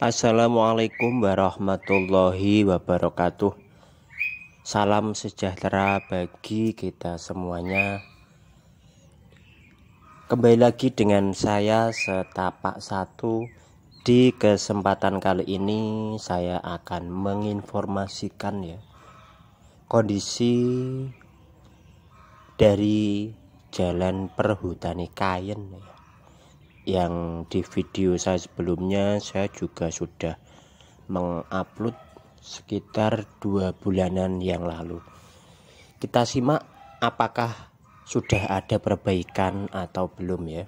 Assalamualaikum warahmatullahi wabarakatuh. Salam sejahtera bagi kita semuanya. Kembali lagi dengan saya setapak satu. Di kesempatan kali ini saya akan menginformasikan ya kondisi dari jalan perhutani Kain. ya yang di video saya sebelumnya saya juga sudah mengupload sekitar dua bulanan yang lalu kita simak apakah sudah ada perbaikan atau belum ya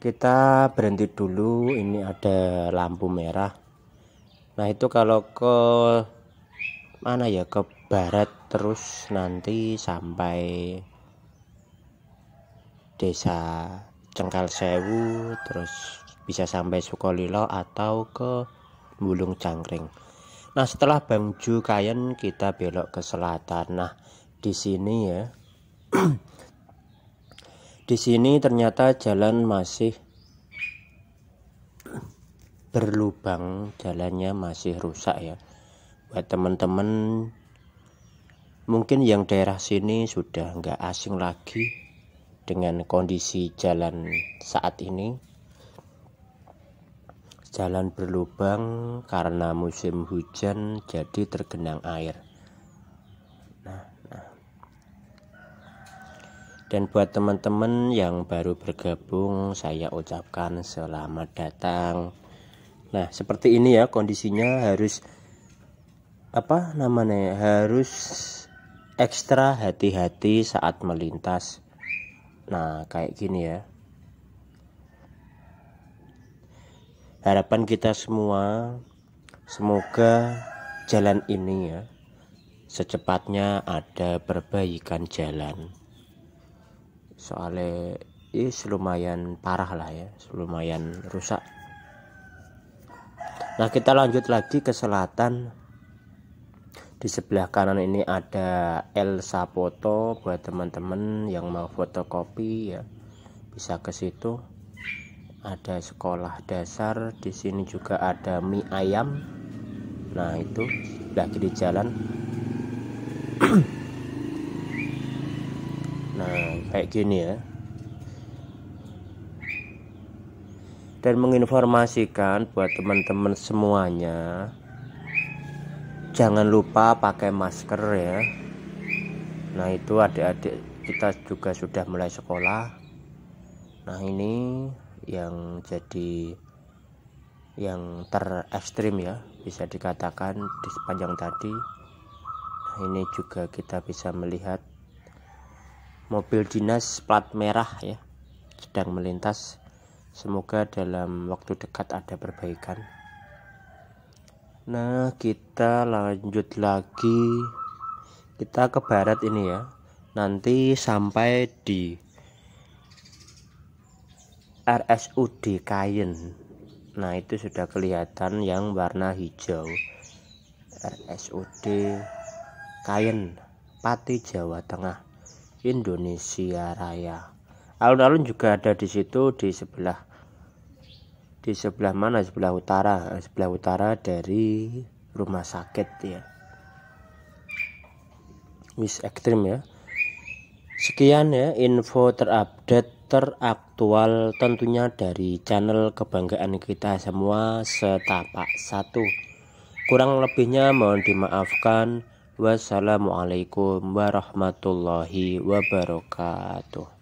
kita berhenti dulu ini ada lampu merah nah itu kalau ke mana ya ke barat terus nanti sampai desa Cengkal Sewu terus bisa sampai Sukolilo atau ke Bulung Cangkring. Nah, setelah Bangju Kayen kita belok ke selatan. Nah, di sini ya. di sini ternyata jalan masih berlubang, jalannya masih rusak ya. Buat teman-teman mungkin yang daerah sini sudah nggak asing lagi dengan kondisi jalan saat ini jalan berlubang karena musim hujan jadi tergenang air nah, nah. dan buat teman-teman yang baru bergabung saya ucapkan selamat datang nah seperti ini ya kondisinya harus apa namanya harus ekstra hati-hati saat melintas Nah, kayak gini ya. Harapan kita semua semoga jalan ini ya secepatnya ada perbaikan jalan. Soalnya ini lumayan parah lah ya, lumayan rusak. Nah, kita lanjut lagi ke selatan di sebelah kanan ini ada El Sapoto buat teman-teman yang mau fotokopi ya bisa ke situ ada sekolah dasar di sini juga ada mie ayam nah itu lagi di jalan nah kayak gini ya dan menginformasikan buat teman-teman semuanya jangan lupa pakai masker ya nah itu adik-adik kita juga sudah mulai sekolah nah ini yang jadi yang terekstrim ya bisa dikatakan di sepanjang tadi nah, ini juga kita bisa melihat mobil dinas plat merah ya sedang melintas semoga dalam waktu dekat ada perbaikan Nah, kita lanjut lagi. Kita ke barat ini ya. Nanti sampai di RSUD Kain. Nah, itu sudah kelihatan yang warna hijau. RSUD Kain, Pati Jawa Tengah, Indonesia Raya. Alun-alun juga ada di situ di sebelah di sebelah mana sebelah utara eh, sebelah utara dari rumah sakit ya wis ekstrim ya sekian ya info terupdate teraktual tentunya dari channel kebanggaan kita semua setapak satu kurang lebihnya mohon dimaafkan wassalamualaikum warahmatullahi wabarakatuh